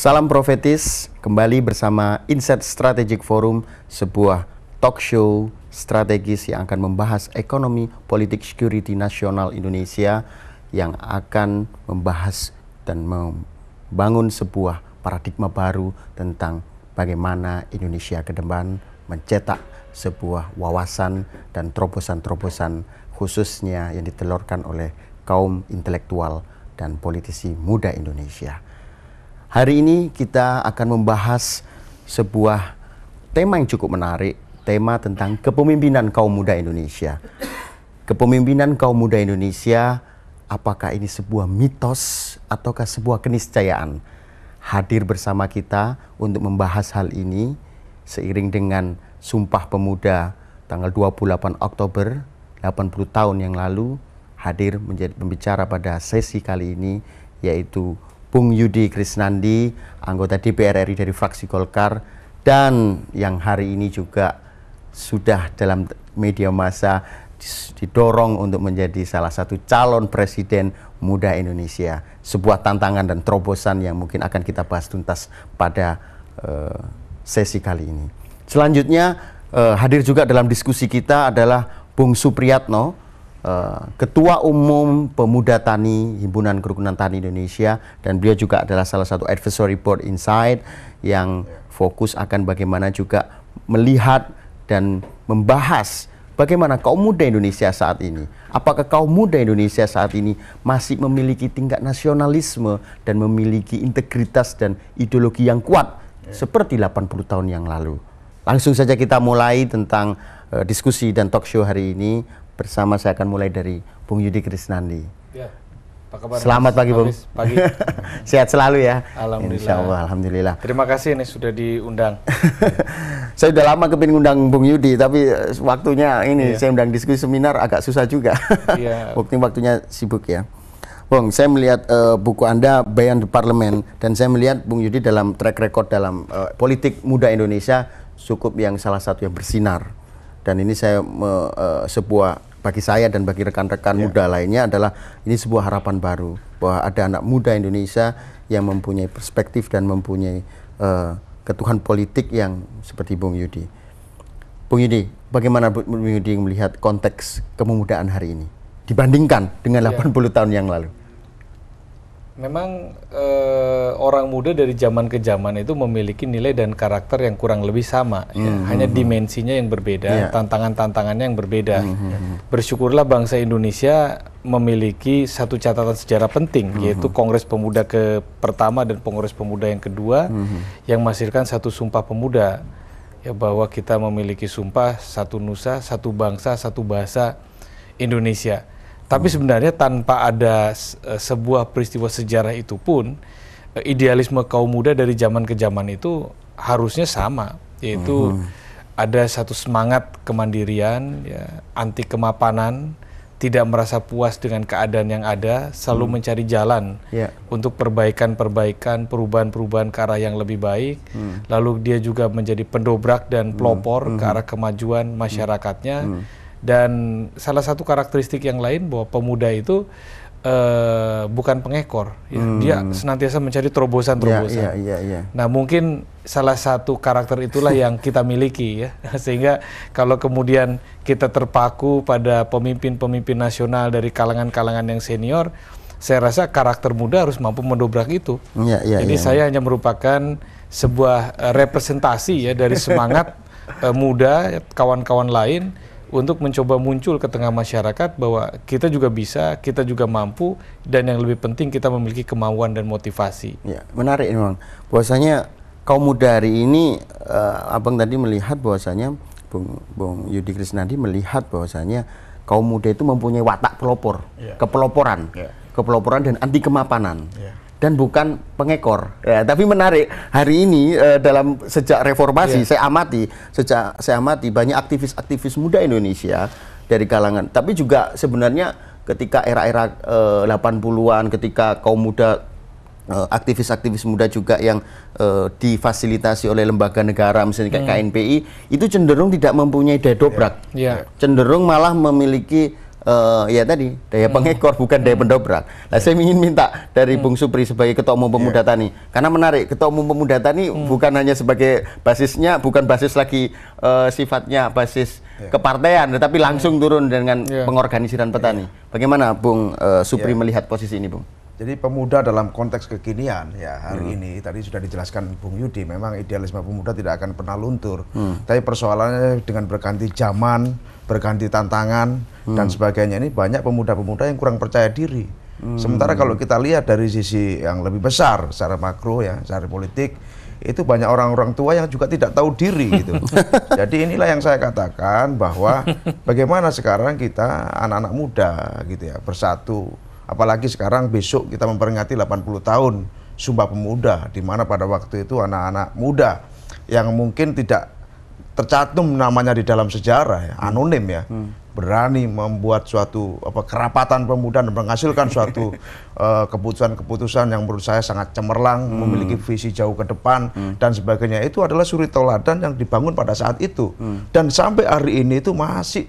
Salam Profetis, kembali bersama Insight Strategic Forum, sebuah talk show strategis yang akan membahas ekonomi, politik, security nasional Indonesia yang akan membahas dan membangun sebuah paradigma baru tentang bagaimana Indonesia ke depan mencetak sebuah wawasan dan terobosan-terobosan khususnya yang ditelurkan oleh kaum intelektual dan politisi muda Indonesia. Hari ini kita akan membahas sebuah tema yang cukup menarik, tema tentang kepemimpinan kaum muda Indonesia. Kepemimpinan kaum muda Indonesia, apakah ini sebuah mitos ataukah sebuah keniscayaan? Hadir bersama kita untuk membahas hal ini seiring dengan Sumpah Pemuda tanggal 28 Oktober 80 tahun yang lalu hadir menjadi pembicara pada sesi kali ini yaitu Bung Yudi Krisnandi, anggota DPR RI dari fraksi Golkar, dan yang hari ini juga sudah dalam media massa didorong untuk menjadi salah satu calon presiden muda Indonesia. Sebuah tantangan dan terobosan yang mungkin akan kita bahas tuntas pada uh, sesi kali ini. Selanjutnya uh, hadir juga dalam diskusi kita adalah Bung Supriyatno, Eh, Ketua Umum Pemuda Tani Himpunan Kerukunan Tani Indonesia dan beliau juga adalah salah satu advisory board insight yang fokus akan bagaimana juga melihat dan membahas bagaimana kaum muda Indonesia saat ini. Apakah kaum muda Indonesia saat ini masih memiliki tingkat nasionalisme dan memiliki integritas dan ideologi yang kuat seperti 80 tahun yang lalu. Langsung saja kita mulai tentang uh, diskusi dan talk show hari ini bersama saya akan mulai dari Bung Yudi Krisnandi. Ya. Selamat pagi, Bung. Pagi. Sehat selalu ya. Alhamdulillah. Insya Allah, alhamdulillah. Terima kasih ini sudah diundang. saya sudah lama kepingin undang Bung Yudi, tapi eh, waktunya ini ya. saya undang diskusi seminar agak susah juga. Iya. Waktu waktunya sibuk ya. Bung, saya melihat uh, buku Anda Bayan di Parlemen dan saya melihat Bung Yudi dalam track record dalam uh, politik muda Indonesia cukup yang salah satu yang bersinar. Dan ini saya uh, sebuah bagi saya dan bagi rekan-rekan yeah. muda lainnya adalah ini sebuah harapan baru bahwa ada anak muda Indonesia yang mempunyai perspektif dan mempunyai uh, ketuhan politik yang seperti Bung Yudi. Bung Yudi, bagaimana Bung Yudi melihat konteks kemudaan hari ini dibandingkan dengan yeah. Iya. 80 tahun yang lalu? memang e, orang muda dari zaman ke zaman itu memiliki nilai dan karakter yang kurang lebih sama mm -hmm. hanya hmm. dimensinya yang berbeda yeah. tantangan tantangannya yang berbeda mm -hmm. bersyukurlah bangsa Indonesia memiliki satu catatan sejarah penting mm -hmm. yaitu hmm. Kongres Pemuda ke pertama dan Kongres Pemuda yang kedua mm -hmm. yang menghasilkan satu sumpah pemuda ya bahwa kita memiliki sumpah satu nusa satu bangsa satu bahasa Indonesia tapi sebenarnya tanpa ada eh, sebuah peristiwa sejarah itu pun eh, idealisme kaum muda dari zaman ke zaman itu harusnya sama, yaitu hmm. ada satu semangat kemandirian, ya, anti kemapanan, tidak merasa puas dengan keadaan yang ada, selalu hmm. mencari jalan yeah. untuk perbaikan-perbaikan, perubahan-perubahan ke arah yang lebih baik. Hmm. Lalu dia juga menjadi pendobrak dan pelopor hmm. ke mhm. arah kemajuan mhm. masyarakatnya. Hmm dan salah satu karakteristik yang lain bahwa pemuda itu uh, bukan pengekor, ya. hmm. dia senantiasa mencari terobosan-terobosan. Yeah, yeah, yeah, yeah. Nah mungkin salah satu karakter itulah yang kita miliki ya, sehingga kalau kemudian kita terpaku pada pemimpin-pemimpin nasional dari kalangan-kalangan yang senior, saya rasa karakter muda harus mampu mendobrak itu. Yeah, yeah, Jadi yeah. saya hanya merupakan sebuah eh, representasi ya dari semangat eh, muda kawan-kawan lain untuk mencoba muncul ke tengah masyarakat bahwa kita juga bisa, kita juga mampu, dan yang lebih penting kita memiliki kemauan dan motivasi. Ya, menarik memang. Bahwasanya kaum muda hari ini, uh, abang tadi melihat bahwasanya Bung, Bung Yudi Krisnadi melihat bahwasanya kaum muda itu mempunyai watak pelopor, ya. kepeloporan, ya. kepeloporan dan anti kemapanan. Ya dan bukan pengekor. Ya, tapi menarik hari ini uh, dalam sejak reformasi yeah. saya amati sejak saya amati banyak aktivis-aktivis muda Indonesia dari kalangan tapi juga sebenarnya ketika era-era uh, eh, 80-an ketika kaum muda eh, aktivis-aktivis muda juga yang uh, difasilitasi oleh lembaga negara misalnya kayak hmm. KNPI itu cenderung tidak mempunyai daya Yeah. Yeah. Cenderung malah memiliki uh, ya tadi daya hmm. pengekor hmm. bukan daya pendobrak. Hmm. Nah, saya ingin minta dari hmm. Bung Supri sebagai Ketua Umum iya. Pemuda yeah. Tani karena menarik Ketua Umum Pemuda Tani hmm. bukan hanya sebagai basisnya bukan basis lagi uh, sifatnya basis yeah. kepartaian tetapi iya. langsung hmm. turun dengan yeah. pengorganisiran petani. Yeah. Bagaimana Bung uh, Supri yeah. melihat posisi ini, Bung? Jadi pemuda dalam konteks kekinian ya hari hmm. ini tadi sudah dijelaskan Bung Yudi memang idealisme pemuda tidak akan pernah luntur. Hmm. Tapi persoalannya dengan berganti zaman berganti tantangan hmm. dan sebagainya ini banyak pemuda-pemuda yang kurang percaya diri. Hmm. Sementara kalau kita lihat dari sisi yang lebih besar secara makro ya, secara politik itu banyak orang-orang tua yang juga tidak tahu diri gitu. Jadi inilah yang saya katakan bahwa bagaimana sekarang kita anak-anak muda gitu ya bersatu. Apalagi sekarang besok kita memperingati 80 tahun Sumpah Pemuda di mana pada waktu itu anak-anak muda yang mungkin tidak tercatum namanya di dalam sejarah ya, hmm. anonim ya hmm. berani membuat suatu apa kerapatan pemuda dan menghasilkan suatu eh, keputusan-keputusan uh, yang menurut saya sangat cemerlang hmm. memiliki visi jauh ke depan hmm. dan sebagainya itu adalah suri toladan yang dibangun pada saat itu hmm. dan sampai hari ini itu masih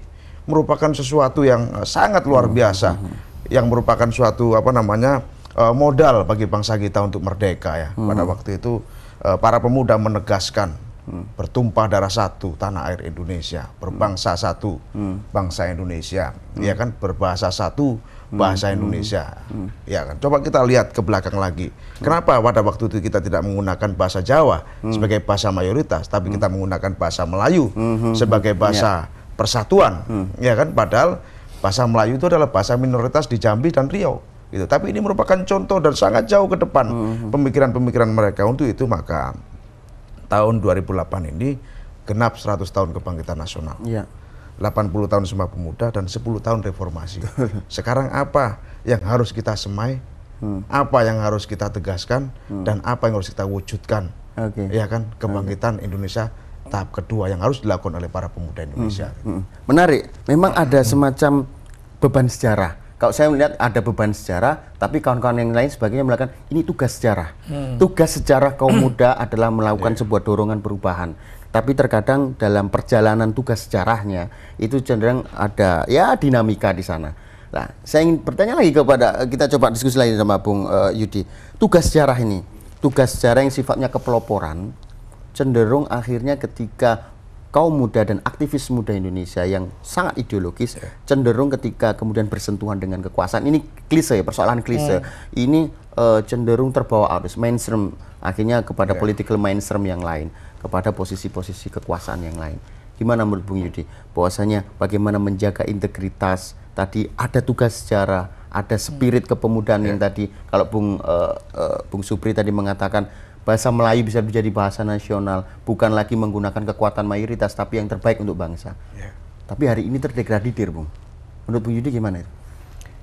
merupakan sesuatu yang eh, sangat luar hmm. biasa hmm. hmm. yang merupakan suatu apa namanya uh, modal bagi bangsa kita untuk merdeka ya hmm. pada waktu itu uh, para pemuda menegaskan hmm. bertumpah darah satu tanah air Indonesia, berbangsa satu hmm. bangsa Indonesia, hmm. ya kan berbahasa satu hmm. bahasa hmm. Indonesia, hmm. ya kan. Coba kita lihat ke belakang lagi, hmm. kenapa pada waktu itu kita tidak menggunakan bahasa Jawa hmm. sebagai bahasa mayoritas, tapi hmm. kita menggunakan bahasa Melayu hmm. sebagai hmm. bahasa ya. persatuan, hmm. ya kan. Padahal bahasa Melayu itu adalah bahasa minoritas di Jambi dan Riau gitu. Tapi ini merupakan contoh dan sangat jauh ke depan hmm. pemikiran-pemikiran mereka untuk itu maka tahun 2008 ini genap 100 tahun kebangkitan nasional. Ya. 80 tahun Sumpah Pemuda dan 10 tahun reformasi. Sekarang apa yang harus kita semai? Hmm. Apa yang harus kita tegaskan hmm. dan apa yang harus kita wujudkan? Okay. Ya kan kebangkitan okay. Indonesia tahap kedua yang harus dilakukan oleh para pemuda hmm. Indonesia. Hmm. Hmm. Menarik. Memang hmm. ada semacam beban sejarah kalau saya melihat ada beban sejarah, tapi kawan-kawan yang lain sebagainya melakukan ini tugas sejarah. Hmm. Tugas sejarah kaum muda adalah melakukan yeah. sebuah dorongan perubahan. Tapi terkadang dalam perjalanan tugas sejarahnya itu cenderung ada ya dinamika di sana. Nah, saya ingin bertanya lagi kepada eh, kita coba diskusi lagi sama Bung uh, Yudi. Tugas sejarah ini, tugas sejarah yang sifatnya kepeloporan cenderung akhirnya ketika kaum muda dan aktivis muda Indonesia yang sangat ideologis yeah. cenderung ketika kemudian bersentuhan dengan kekuasaan ini klise ya persoalan klise yeah. ini uh, cenderung terbawa arus mainstream akhirnya kepada yeah. political mainstream yang lain kepada posisi-posisi kekuasaan yang lain gimana menurut Bung Yudi bahwasanya bagaimana menjaga integritas tadi ada tugas secara ada spirit hmm. kepemudaan yeah. yang ya. tadi kalau Bung uh, uh, Bung Supri tadi mengatakan bahasa Melayu bisa menjadi bahasa nasional, bukan lagi menggunakan kekuatan mayoritas, tapi yang terbaik untuk bangsa. Ya. Tapi hari ini terdegradir, Bung. Menurut Bung Yudi gimana itu?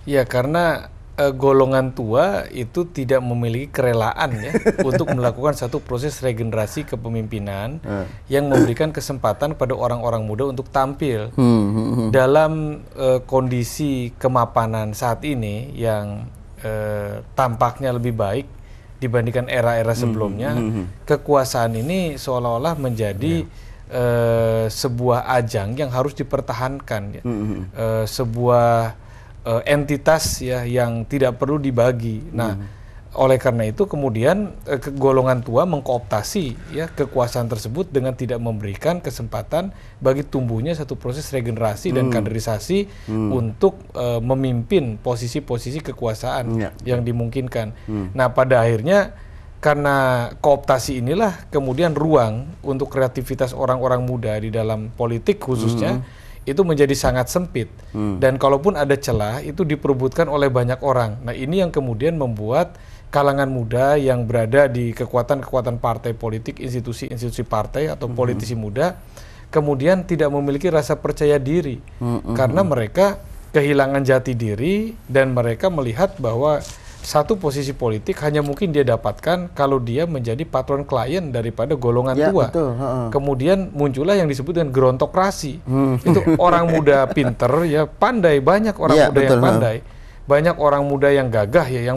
Ya, karena e, golongan tua itu tidak memiliki kerelaan ya untuk melakukan satu proses regenerasi kepemimpinan hmm. yang memberikan kesempatan pada orang-orang muda untuk tampil hmm, hmm, hmm. dalam e, kondisi kemapanan saat ini yang e, tampaknya lebih baik dibandingkan era-era hmm, sebelumnya, hmm, hmm. kekuasaan ini seolah-olah menjadi yeah. Iya. uh, sebuah ajang yang harus dipertahankan, ya. hmm. uh, sebuah uh, entitas ya yang tidak perlu dibagi. Nah oleh karena itu kemudian eh, ke golongan tua mengkooptasi ya kekuasaan tersebut dengan tidak memberikan kesempatan bagi tumbuhnya satu proses regenerasi hmm. dan kaderisasi hmm. untuk eh, memimpin posisi-posisi kekuasaan ya. yang dimungkinkan. Hmm. Nah, pada akhirnya karena kooptasi inilah kemudian ruang untuk kreativitas orang-orang muda di dalam politik khususnya hmm itu menjadi sangat sempit. Hmm. Dan kalaupun ada celah, itu diperbutkan oleh banyak orang. Nah, ini yang kemudian membuat kalangan muda yang berada di kekuatan-kekuatan partai politik, institusi-institusi partai atau mm -hmm. politisi muda kemudian tidak memiliki rasa percaya diri mm -hmm. karena mereka kehilangan jati diri dan mereka melihat bahwa satu posisi politik hanya mungkin dia dapatkan kalau dia menjadi patron klien daripada golongan ya, tua. Betul. Kemudian muncullah yang disebut dengan gerontokrasi. Hmm. Itu orang muda pinter ya pandai banyak orang ya, muda betul, yang pandai. Banyak orang muda yang gagah ya yang